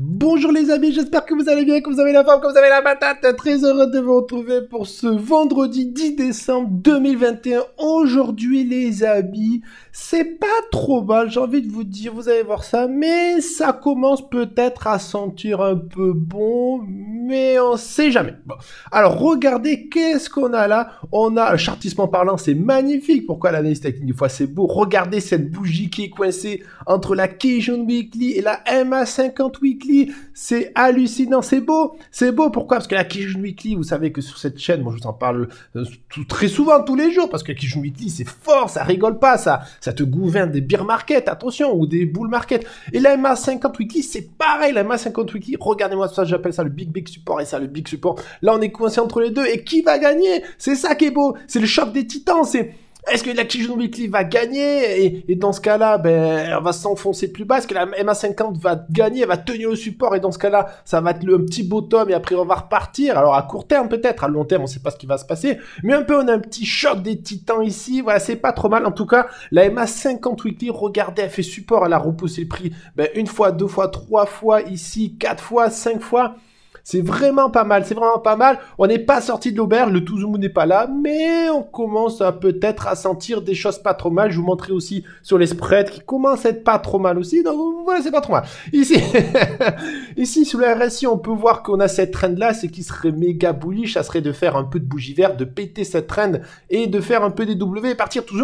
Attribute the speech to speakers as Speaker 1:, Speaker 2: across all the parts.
Speaker 1: Bonjour les amis, j'espère que vous allez bien, que vous avez la forme, que vous avez la patate. Très heureux de vous retrouver pour ce vendredi 10 décembre 2021. Aujourd'hui les amis, c'est pas trop mal, j'ai envie de vous dire, vous allez voir ça, mais ça commence peut-être à sentir un peu bon, mais on sait jamais. Alors regardez, qu'est-ce qu'on a là On a, chartissement parlant, c'est magnifique. Pourquoi l'analyse technique une fois c'est beau Regardez cette bougie qui est coincée entre la Keijun Weekly et la MA50 Weekly c'est hallucinant, c'est beau, c'est beau. Pourquoi Parce que la Kijun Weekly, vous savez que sur cette chaîne, moi je vous en parle euh, très souvent tous les jours, parce que la Kijun Weekly, c'est fort, ça rigole pas, ça, ça te gouverne des beer markets, attention, ou des bull markets, Et la MA50 Weekly, c'est pareil, la MA50 Weekly, regardez-moi ça, j'appelle ça le big big support et ça le big support. Là, on est coincé entre les deux, et qui va gagner C'est ça qui est beau, c'est le choc des titans, c'est est-ce que la Kijun Weekly va gagner et, dans ce cas-là, ben, elle va s'enfoncer plus bas. Est-ce que la MA50 va gagner, elle va tenir le support et dans ce cas-là, ça va être le petit bottom et après on va repartir. Alors à court terme peut-être, à long terme on ne sait pas ce qui va se passer, mais un peu on a un petit choc des titans ici. Voilà, c'est pas trop mal. En tout cas, la MA50 Weekly, regardez, elle fait support, elle a repoussé le prix ben, une fois, deux fois, trois fois ici, quatre fois, cinq fois. C'est vraiment pas mal, c'est vraiment pas mal. On n'est pas sorti de l'auberge, le Touzoumou n'est pas là, mais on commence à peut-être à sentir des choses pas trop mal. Je vous montrerai aussi sur les spreads qui commencent à être pas trop mal aussi. Donc voilà, c'est pas trop mal. Ici, ici sous la RSI, on peut voir qu'on a cette trend là, c'est qui serait méga bullish, ça serait de faire un peu de bougie verte, de péter cette trend et de faire un peu des W et partir tout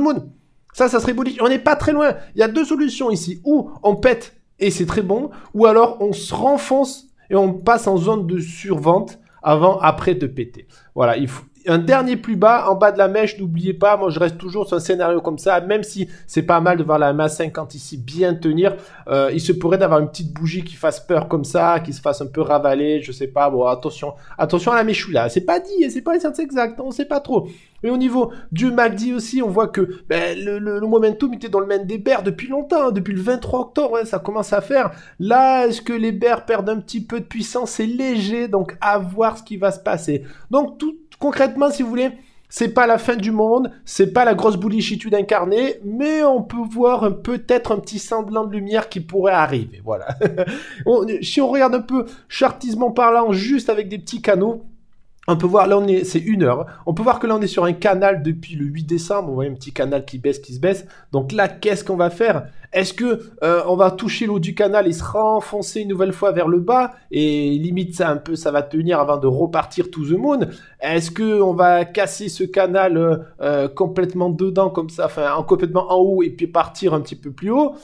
Speaker 1: Ça, ça serait bullish. On n'est pas très loin. Il y a deux solutions ici. Ou on pète et c'est très bon, ou alors on se renfonce et on passe en zone de survente avant, après de péter. Voilà, il faut, un dernier plus bas, en bas de la mèche, n'oubliez pas, moi je reste toujours sur un scénario comme ça, même si c'est pas mal de voir la ma 50 ici bien tenir, euh, il se pourrait d'avoir une petite bougie qui fasse peur comme ça, qui se fasse un peu ravaler, je sais pas, bon attention, attention à la là, c'est pas dit, c'est pas exact, on sait pas trop. Et au niveau du MACD aussi, on voit que ben, le, momentum était dans le même des bears depuis longtemps, hein, depuis le 23 octobre, hein, ça commence à faire. Là, est-ce que les bears perdent un petit peu de puissance C'est léger, donc à voir ce qui va se passer. Donc tout concrètement, si vous voulez, c'est pas la fin du monde, c'est pas la grosse boulichitude incarnée, mais on peut voir peut-être un petit semblant de lumière qui pourrait arriver. Voilà. si on regarde un peu chartisement parlant, juste avec des petits canaux, on peut voir, là on est, c'est une heure. On peut voir que là on est sur un canal depuis le 8 décembre. on voit un petit canal qui baisse, qui se baisse. Donc là, qu'est-ce qu'on va faire Est-ce que euh, on va toucher l'eau du canal et se renfoncer une nouvelle fois vers le bas et limite ça un peu, ça va tenir avant de repartir tout the moon Est-ce que on va casser ce canal euh, euh, complètement dedans comme ça, enfin complètement en haut et puis partir un petit peu plus haut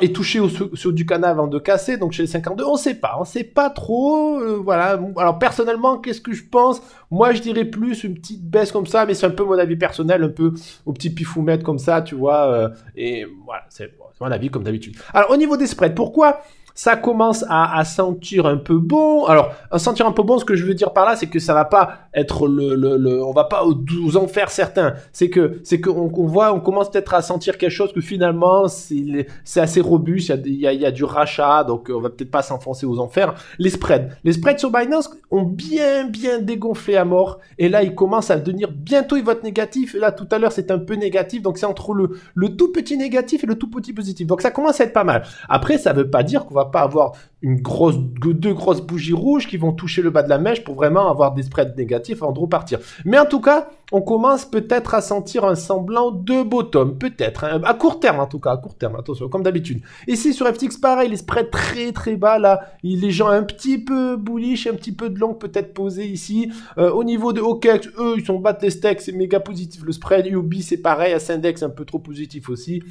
Speaker 1: et, toucher au, sur du canal avant hein, de casser, donc chez les 52, on sait pas, on ne sait pas trop, euh, voilà. Alors personnellement, qu'est-ce que je pense Moi, je dirais plus une petite baisse comme ça, mais c'est un peu mon avis personnel, un peu au petit pifoumètre comme ça, tu vois, euh, et voilà, c'est mon avis comme d'habitude. Alors au niveau des spreads, pourquoi ça commence à, sentir un peu bon. Alors, sentir un peu bon, ce que je veux dire par là, c'est que ça va pas être le, le, on va pas aux enfers certains. C'est que, c'est qu'on on voit, on commence peut-être à sentir quelque chose que finalement, c'est, assez robuste. Il y a, du rachat, donc on va peut-être pas s'enfoncer aux enfers. Les spreads, les spreads sur Binance ont bien, bien dégonflé à mort. Et là, ils commencent à devenir bientôt ils votent négatif. là, tout à l'heure, c'est un peu négatif. Donc c'est entre le, le tout petit négatif et le tout petit positif. Donc ça commence à être pas mal. Après, ça veut pas dire qu'on va pas avoir une grosse, deux grosses bougies rouges qui vont toucher le bas de la mèche pour vraiment avoir des spreads négatifs avant de repartir. Mais en tout cas, on commence peut-être à sentir un semblant de bottom, peut-être, hein. à court terme en tout cas, à court terme, attention, comme d'habitude. Ici sur FTX, pareil, les spreads très très bas, là, les gens un petit peu bullish, un petit peu de long peut-être posé ici. Euh, au niveau de OKEX, eux, ils sont bas testex, steaks, c'est méga positif le spread. UB, c'est pareil, à un peu trop positif aussi.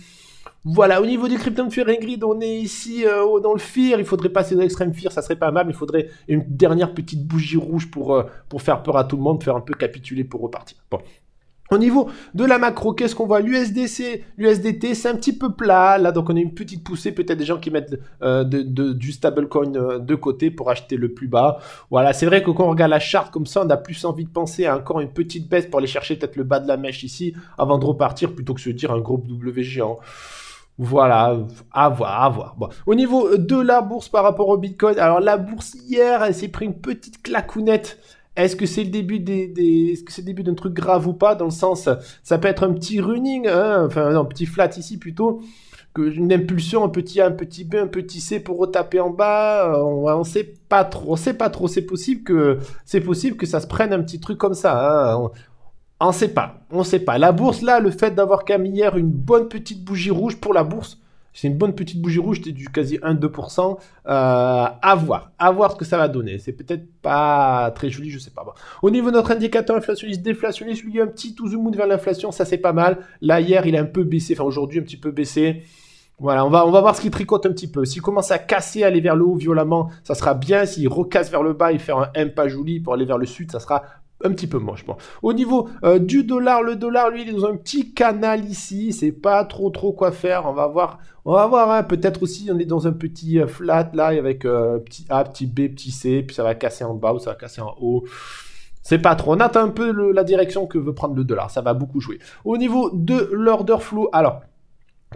Speaker 1: Voilà, au niveau du Crypton Fear and on est ici euh, dans le Fear. Il faudrait passer dans l'extrême Fear, ça serait pas mal. il faudrait une dernière petite bougie rouge pour, euh, pour faire peur à tout le monde, faire un peu capituler pour repartir. Bon. Au niveau de la macro, qu'est-ce qu'on voit L'USDC, l'USDT, c'est un petit peu plat. Là, donc on a une petite poussée, peut-être des gens qui mettent euh, du stablecoin de côté pour acheter le plus bas. Voilà, c'est vrai que quand on regarde la charte comme ça, on a plus envie de penser à encore une petite baisse pour aller chercher peut-être le bas de la mèche ici, avant de repartir, plutôt que se dire un groupe W géant. Voilà, à voir, à voir. Au niveau euh, de la bourse par rapport au Bitcoin, alors la bourse hier, elle s'est pris une petite clacounette. Est-ce que c'est le début des, des ce que c'est le début d'un truc grave ou pas Dans le sens, ça peut être un petit running, hein, enfin un petit flat ici plutôt, que une impulsion, un petit A, un petit B, un petit C pour retaper en bas. On, ne sait pas trop, c'est pas trop. C'est possible que c'est possible que ça se prenne un petit truc comme ça. Hein. On ne sait pas, on ne sait pas. La bourse, là, le fait d'avoir quand même hier une bonne petite bougie rouge pour la bourse, c'est une bonne petite bougie rouge, c'était du quasi 1-2%. Euh, à voir, à voir ce que ça va donner. C'est peut-être pas très joli, je ne sais pas. Au niveau de notre indicateur inflationniste, déflationniste, lui, il y a un petit tout zoom vers l'inflation, ça c'est pas mal. Là, hier, il a un peu baissé, enfin aujourd'hui, un petit peu baissé. Voilà, on va, on va voir ce qu'il tricote un petit peu. S'il commence à casser, aller vers le haut violemment, ça sera bien. S'il recasse vers le bas et faire un M pas joli pour aller vers le sud, ça sera un petit peu je pense. Au niveau euh, du dollar, le dollar, lui, il est dans un petit canal ici. C'est pas trop trop quoi faire. On va voir. On va voir. Hein. Peut-être aussi, on est dans un petit euh, flat là, avec euh, petit A, petit B, petit C. Puis ça va casser en bas ou ça va casser en haut. C'est pas trop. On attend un peu la direction que veut prendre le dollar. Ça va beaucoup jouer. Au niveau de l'order flow, alors.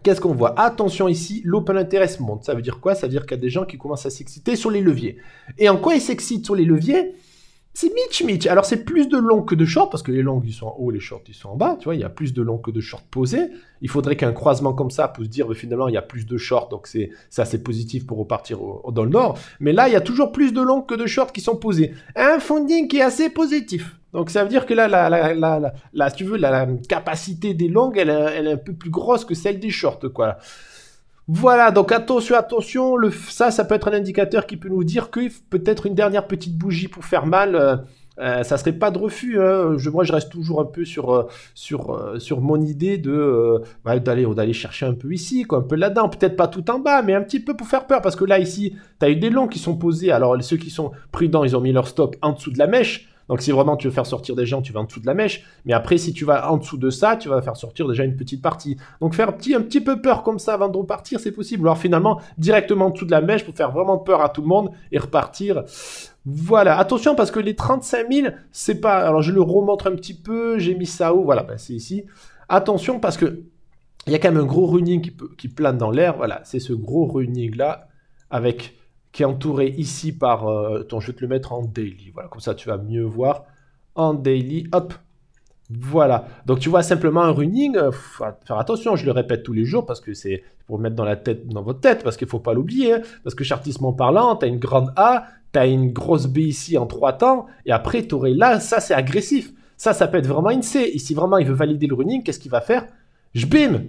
Speaker 1: Qu'est-ce qu'on voit Attention ici, l'open interest monte. Ça veut dire quoi Ça veut dire qu'il y a des gens qui commencent à s'exciter sur les leviers. Et en quoi ils s'excitent sur les leviers c'est Mitch Mitch. Alors c'est plus de longs que de shorts parce que les longs ils sont en haut, les shorts ils sont en bas. Tu vois, il y a plus de longs que de shorts posés. Il faudrait qu'un croisement comme ça puisse dire bah, finalement il y a plus de shorts, donc c'est assez positif pour repartir dans le nord. Mais là il y a toujours plus de longs que de shorts qui sont posés. Un funding qui est assez positif. Donc ça veut dire que là, la, la, si tu veux, la, capacité des longs elle, elle, est un peu plus grosse que celle des shorts, quoi. Voilà, donc attention, attention, le, ça, ça peut être un indicateur qui peut nous dire que peut-être une dernière petite bougie pour faire mal. Euh, euh, ça serait pas de refus. Hein. Je, moi, je reste toujours un peu sur, euh, sur, sur mon idée de bah, d'aller d'aller chercher un peu ici, un peu là-dedans, peut-être pas tout en bas, mais un petit peu pour faire peur, parce que là ici, tu as eu des longs qui sont posés. Alors ceux qui sont prudents, ils ont mis leur stop en dessous de la mèche. Donc si vraiment tu veux faire sortir des gens, tu vas en dessous de la mèche. Mais après, si tu vas en dessous de ça, tu vas faire sortir déjà une petite partie. Donc faire un petit, un petit peu peur comme ça avant de repartir, c'est possible. Alors finalement, directement en dessous de la mèche pour faire vraiment peur à tout le monde et repartir. Voilà, attention parce que les 35 000, c'est pas... Alors je le remontre un petit peu, j'ai mis ça haut, voilà, ben, c'est ici. Attention parce que... Il y a quand même un gros running qui, qui plane dans l'air. Voilà, c'est ce gros running là avec qui est entouré ici par euh, ton, je vais te le mettre en daily. Voilà, comme ça tu vas mieux voir. En daily, hop. Voilà. Donc tu vois simplement un running, euh, faire attention, je le répète tous les jours parce que c'est pour mettre dans la tête, dans votre tête, parce qu'il ne faut pas l'oublier. Hein. parce que chartissement parlant, tu as une grande A, tu as une grosse B ici en trois temps, et après tu là, ça c'est agressif. Ça, ça peut être vraiment une C. Ici, vraiment il veut valider le running, qu'est-ce qu'il va faire Je bim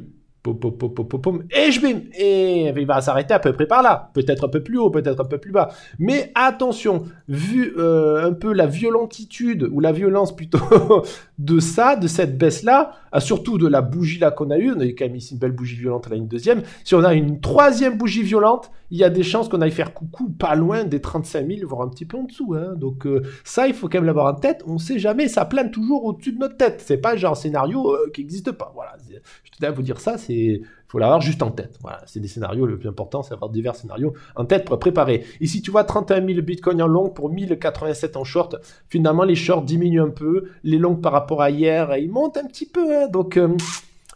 Speaker 1: et je vais Et il va s'arrêter à peu près par là, peut-être un peu plus haut, peut-être un peu plus bas. Mais attention, vu euh, un peu la violentitude, ou la violence plutôt, de ça, de cette baisse-là, euh, surtout de la bougie là qu'on a eue, on a eu quand même ici une belle bougie violente, là une deuxième, si on a une troisième bougie violente, il y a des chances qu'on aille faire coucou pas loin des 35 000, voire un petit peu en dessous. Hein. Donc euh, ça, il faut quand même l'avoir en tête, on sait jamais, ça plane toujours au-dessus de notre tête. C'est pas genre scénario qui n'existe pas. Voilà, je tenais à vous dire ça, c'est il faut l'avoir juste en tête. Voilà, c'est des scénarios, le plus important, c'est avoir divers scénarios en tête pour préparer. Ici, tu vois 31 000 bitcoins en long pour 1087 en short. Finalement, les shorts diminuent un peu, les longs par rapport à hier, ils montent un petit peu. Hein. donc, euh,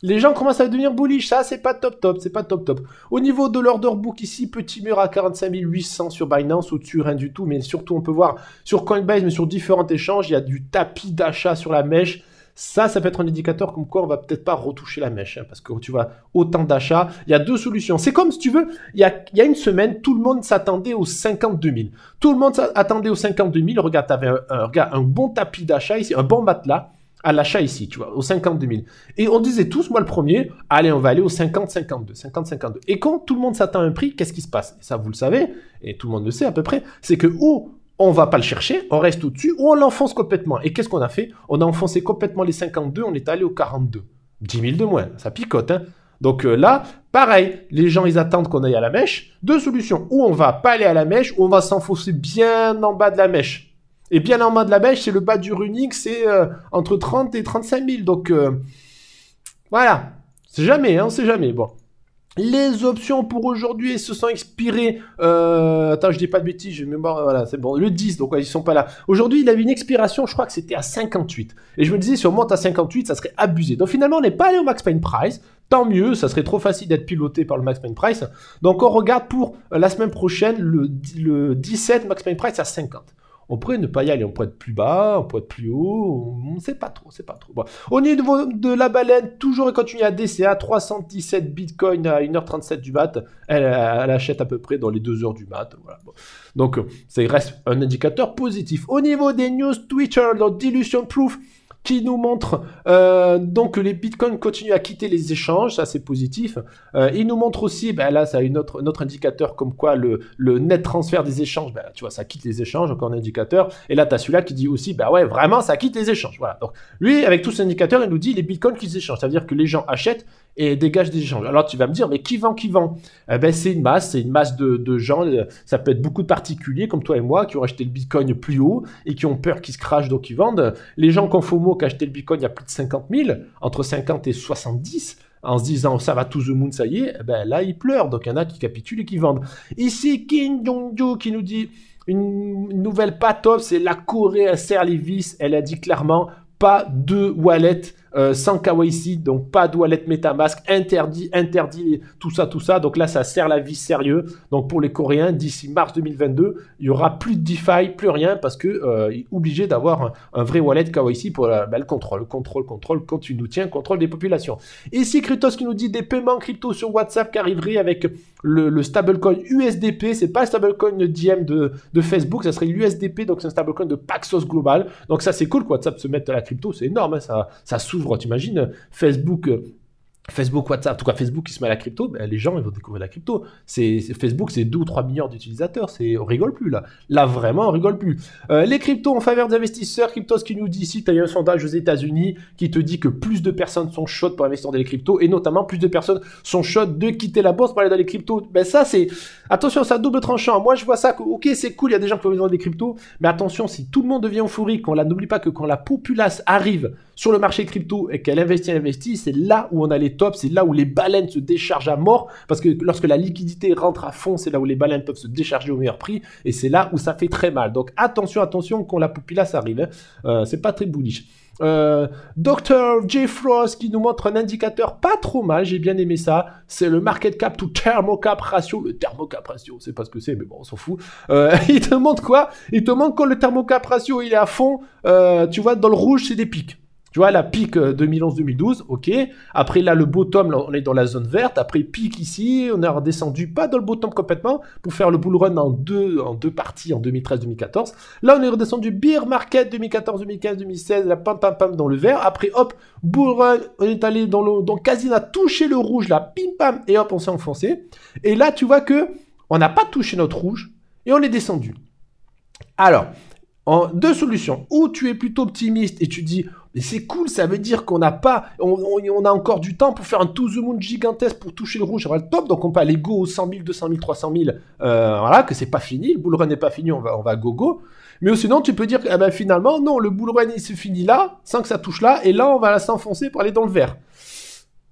Speaker 1: les gens commencent à devenir bullish. Ça, c'est pas top top, c'est pas top top. Au niveau de l'order book, ici, petit mur à 45 800 sur Binance, au-dessus, rien du tout. Mais surtout, on peut voir sur Coinbase, mais sur différents échanges, il y a du tapis d'achat sur la mèche. Ça, ça peut être un indicateur comme quoi on va peut-être pas retoucher la mèche, hein, parce que tu vois, autant d'achats. Il y a deux solutions. C'est comme si tu veux, il y a, une semaine, tout le monde s'attendait aux 52 000. Tout le monde s'attendait aux 52 000. Regarde, tu un, un, un bon tapis d'achat ici, un bon matelas à l'achat ici, tu vois, aux 52 000. Et on disait tous, moi le premier, allez, on va aller aux 50, 52, 50, 52. Et quand tout le monde s'attend à un prix, qu'est-ce qui se passe Ça, vous le savez, et tout le monde le sait à peu près, c'est que où. Oh, on va pas le chercher, on reste au-dessus ou on l'enfonce complètement. Et qu'est-ce qu'on a fait On a enfoncé complètement les 52, on est allé aux 42. 10 000 de moins, ça picote. Hein. Donc euh, là, pareil, les gens ils attendent qu'on aille à la mèche. Deux solutions, ou on va pas aller à la mèche, ou on va s'enfoncer bien en bas de la mèche. Et bien en bas de la mèche, c'est le bas du runic, c'est euh, entre 30 et 35 000. Donc euh, voilà, c'est jamais, on hein, sait jamais. Bon. Les options pour aujourd'hui, se sont expirées. Euh, attends, je dis pas de bêtises, j'ai mémoire. Voilà, c'est bon. Le 10, donc ils sont pas là. Aujourd'hui, il avait une expiration, je crois que c'était à 58. Et je me disais, si on monte à 58, ça serait abusé. Donc finalement, on n'est pas allé au Max pain Price. Tant mieux, ça serait trop facile d'être piloté par le Max Payne Price. Donc on regarde pour euh, la semaine prochaine, le, le 17 Max Payne Price à 50. On pourrait ne pas y aller, on pourrait être plus bas, on pourrait être plus haut, on ne sait pas trop, c'est pas trop. Au niveau de la baleine, toujours et continue à DCA, 317 Bitcoin à 1h37 du mat, elle, achète à peu près dans les 2h du mat. Donc, euh, ça reste un indicateur positif. Au niveau des news Twitter, dans Dilution Proof, qui nous montre euh, donc que les bitcoins continuent à quitter les échanges, ça c'est positif. Euh, il nous montre aussi, ben là ça a une autre, notre indicateur comme quoi le, le net transfert des échanges, ben, tu vois, ça quitte les échanges, encore un indicateur. Et là tu as celui-là qui dit aussi, ben ouais, vraiment ça quitte les échanges. Voilà. Donc lui, avec tous ces indicateurs, il nous dit les bitcoins qui s'échangent, c'est-à-dire que les gens achètent et dégage des échanges. Alors tu vas me dire, mais qui vend, qui vend eh ben, C'est une masse, c'est une masse de, gens, euh, ça peut être beaucoup de particuliers comme toi et moi qui ont acheté le Bitcoin plus haut et qui ont peur qu'il se crache, donc ils vendent. Les gens qu'on FOMO qui ont acheté le Bitcoin il y a plus de 50 000, entre 50 et 70, en se disant ça va tout the moon, ça y est, eh ben, là ils pleurent, donc il y en a qui capitulent et qui vendent. Ici, Kim Jong-ju qui nous dit... Une nouvelle pas top, c'est la Corée à les vis. Elle a dit clairement pas de wallet euh, sans KYC, donc pas de wallet MetaMask, interdit, interdit, tout ça, tout ça. Donc là, ça sert la vie sérieux. Donc pour les Coréens, d'ici mars 2022, il y aura plus de DeFi, plus rien, parce que euh, est obligé d'avoir un, vrai wallet KYC pour bah, le contrôle, contrôle, contrôle, quand tu nous tiens, contrôle des populations. Ici, Kryptos qui nous dit des paiements crypto sur WhatsApp qui arriveraient avec le, stablecoin USDP. C'est pas le stablecoin DM de, Facebook, ça serait l'USDP, donc c'est un stablecoin de Paxos Global. Donc ça, c'est cool WhatsApp se mettre à la crypto, c'est énorme, hein, ça, ça s'ouvre tu imagines Facebook. Euh, Facebook, WhatsApp, en tout cas Facebook qui se met à la crypto, ben, les gens ils vont découvrir la crypto. C'est Facebook, c'est 2 ou 3 milliards d'utilisateurs, c'est on rigole plus là. Là vraiment, on rigole plus. Euh, les cryptos en faveur des investisseurs, Cryptos qui nous dit ici, tu as eu un sondage aux États-Unis qui te dit que plus de personnes sont chaudes pour investir dans les cryptos et notamment plus de personnes sont chaudes de quitter la bourse pour aller dans les cryptos. Ben ça c'est attention, ça, double tranchant. Moi je vois ça, OK, c'est cool, il y a des gens qui ont dans des cryptos, mais attention, si tout le monde devient euphorique, on la n'oublie pas que quand la populace arrive sur le marché crypto et qu'elle investit, investit, c'est là où on a les tops, c'est là où les baleines se déchargent à mort, parce que lorsque la liquidité rentre à fond, c'est là où les baleines peuvent se décharger au meilleur prix, et c'est là où ça fait très mal. Donc attention, attention quand la populace arrive, hein, euh, c'est pas très bullish. Dr. J. Frost qui nous montre un indicateur pas trop mal, j'ai bien aimé ça. C'est le market cap to thermocap ratio. Le thermocap ratio, c'est pas ce que c'est, mais bon, on s'en fout. Euh, il te montre quoi Il te montre quand le thermocap ratio il est à fond, euh, tu vois, dans le rouge, c'est des pics. Tu vois, la pique 2011-2012, euh, ok. Après, là, le bottom, on est dans la zone verte. Après, pique ici, on est redescendu pas dans le bottom complètement pour faire le bull run en deux, en deux parties en 2013-2014. Là, on est redescendu beer market 2014-2015-2016, la pam pam pam dans le vert. Après, hop, bull run, on est allé dans le, dans quasi, on a touché le rouge là, pim pam, et hop, on s'est enfoncé. Et là, tu vois que on n'a pas touché notre rouge et on est descendu. Alors, deux solutions. Ou tu es plutôt optimiste et tu dis mais c'est cool, ça veut dire qu'on n'a pas, on, a encore du temps pour faire un to the moon gigantesque pour toucher le rouge, ça va le top. Donc on peut aller go aux 100 000, 200 000, 300 000. voilà, que c'est pas fini, le bull n'est pas fini, on va, on va go go. Mais sinon, tu peux dire, eh ben, finalement, non, le bull run il se finit là, sans que ça touche là, et là on va s'enfoncer pour aller dans le vert.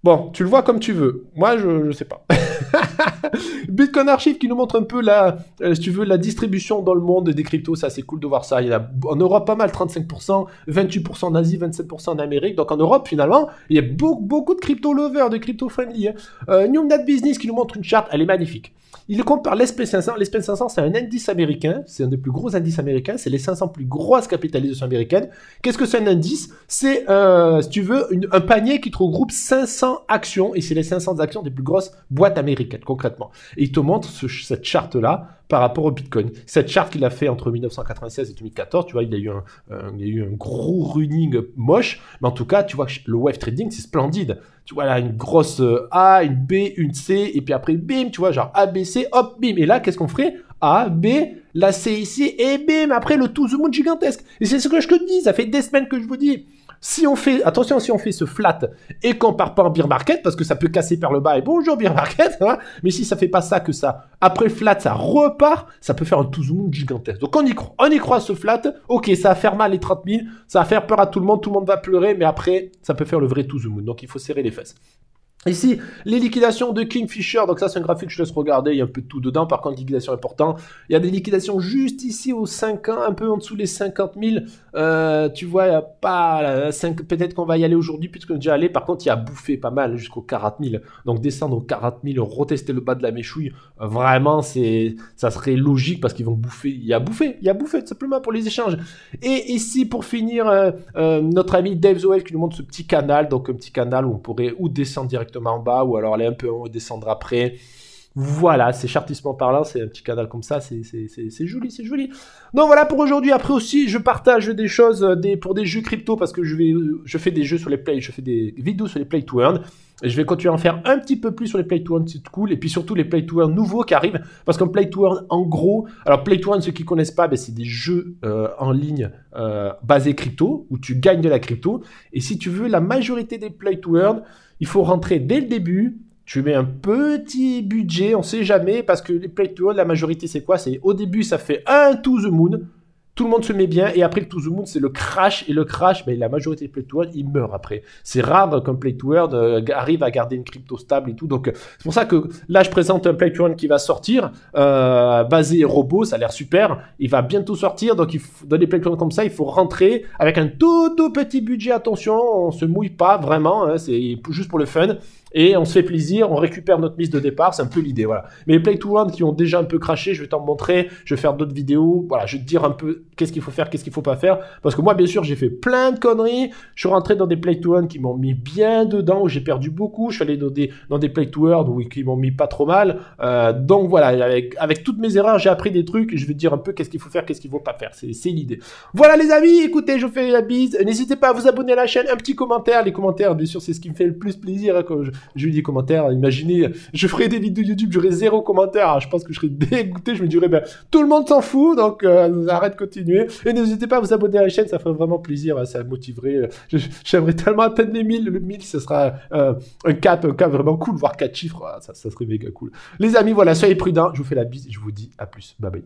Speaker 1: Bon, tu le vois comme tu veux. Moi, je, je sais pas. Bitcoin Archive qui nous montre un peu la, euh, si tu veux, la distribution dans le monde des cryptos. Ça, c'est cool de voir ça. en Europe pas mal, 35%, 28% en Asie, 27% en Amérique. Donc en Europe, finalement, il y a beaucoup, beaucoup de crypto lovers, de crypto friendly. Hein. Euh, New Net Business qui nous montre une charte. Elle est magnifique. Il compare l'espèce 500. L'espèce 500, c'est un indice américain. C'est un des plus gros indices américains. C'est les 500 plus grosses capitalisations américaines. Qu'est-ce que c'est un indice C'est, euh, si tu veux, un panier qui te regroupe 500 actions. Et c'est les 500 actions des plus grosses boîtes américaines, concrètement. Et il te montre cette charte-là par rapport au Bitcoin. Cette charte qu'il a fait entre 1996 et 2014, tu vois, il a eu un, a eu un gros running moche, mais en tout cas, tu vois, le wave trading, c'est splendide. Tu vois, là, une grosse euh, A, une B, une C, et puis après, bim, tu vois, genre ABC, hop, bim. Et là, qu'est-ce qu'on ferait A, B, la C ici, et bim, après le tout the monde gigantesque. Et c'est ce que je te dis, ça fait des semaines que je vous dis. Si on fait, attention, si on fait ce flat et qu'on part pas en beer market, parce que ça peut casser par le bas et bonjour beer market, hein. mais si ça fait pas ça que ça, après flat, ça repart, ça peut faire un tout gigantesque. Donc on y croit, on y croit ce flat, ok, ça va faire mal les 30 000, ça va faire peur à tout le monde, tout le monde va pleurer, mais après, ça peut faire le vrai tout moon. Donc il faut serrer les fesses. Ici, les liquidations de Kingfisher, donc ça c'est un graphique que je laisse regarder, il y a un peu de tout dedans, par contre liquidation importante, il y a des liquidations juste ici aux 5 ans, un peu en dessous des 50 000, euh, tu vois, pas euh, peut-être qu'on va y aller aujourd'hui puisqu'on est déjà allé, par contre il y a bouffé pas mal jusqu'aux 40 000, donc descendre aux 40 000, retester le bas de la méchouille, euh, vraiment c'est, ça serait logique parce qu'ils vont bouffer, il y a bouffé, il y a bouffé tout simplement pour les échanges. Et ici pour finir, notre ami Dave Zoel qui nous montre ce petit canal, donc un petit canal où on pourrait ou descendre directement en bas ou alors aller un peu en haut, descendre après. Voilà, c'est chartissement parlant, c'est un petit canal comme ça, c'est joli, c'est joli. Donc voilà pour aujourd'hui. Après aussi, je partage des choses euh, des, pour des jeux crypto parce que je, vais, euh, je fais des jeux sur les play, je fais des vidéos sur les play to earn. Et je vais continuer à en faire un petit peu plus sur les play to earn, c'est cool. Et puis surtout les play to earn nouveaux qui arrivent. Parce qu'un play to earn, en gros, alors play to earn, ceux qui connaissent pas, ben, c'est des jeux euh, en ligne euh, basés crypto où tu gagnes de la crypto. Et si tu veux, la majorité des play to earn, il faut rentrer dès le début. Tu mets un petit budget, on sait jamais, parce que les play to all, la majorité c'est quoi C'est au début ça fait un to the moon, tout le monde se met bien, et après le To c'est le crash, et le crash, ben, la majorité des play ils meurent après. C'est rare qu'un play euh, arrive à garder une crypto stable et tout, donc euh, c'est pour ça que là, je présente un play qui va sortir, euh, basé robot, ça a l'air super, il va bientôt sortir, donc il dans les play comme ça, il faut rentrer avec un tout, tout petit budget, attention, on se mouille pas vraiment, hein, c'est juste pour le fun, et on se fait plaisir, on récupère notre mise de départ, c'est un peu l'idée, voilà. Mais les play to earn qui ont déjà un peu craché, je vais t'en montrer, je vais faire d'autres vidéos, voilà, je vais te dire un peu qu'est-ce qu'il faut faire, qu'est-ce qu'il faut pas faire, parce que moi, bien sûr, j'ai fait plein de conneries, je suis rentré dans des play to earn qui m'ont mis bien dedans, où j'ai perdu beaucoup, je suis allé dans des, dans des play to earn où qui m'ont mis pas trop mal, euh, donc voilà, avec, avec toutes mes erreurs, j'ai appris des trucs, et je vais te dire un peu qu'est-ce qu'il faut faire, qu'est-ce qu'il faut pas faire, c'est l'idée. Voilà les amis, écoutez, je vous fais la bise, n'hésitez pas à vous abonner à la chaîne, un petit commentaire, les commentaires, bien sûr, c'est ce qui me fait le plus plaisir, hein, j'ai eu des commentaires. Imaginez, je ferais des vidéos YouTube, j'aurais zéro commentaire. Ah, je pense que je serais dégoûté. Je me dirais, ben, tout le monde s'en fout, donc euh, arrête de continuer. Et n'hésitez pas à vous abonner à la chaîne, ça ferait vraiment plaisir, hein, ça motiverait. Euh, j'aimerais tellement atteindre les 1000. Le 1000, ce sera euh, un cap, un cap vraiment cool, voire quatre chiffres. Ah, ça, ça serait méga cool. Les amis, voilà, soyez prudents. Je vous fais la bise. Je vous dis à plus. Bye bye.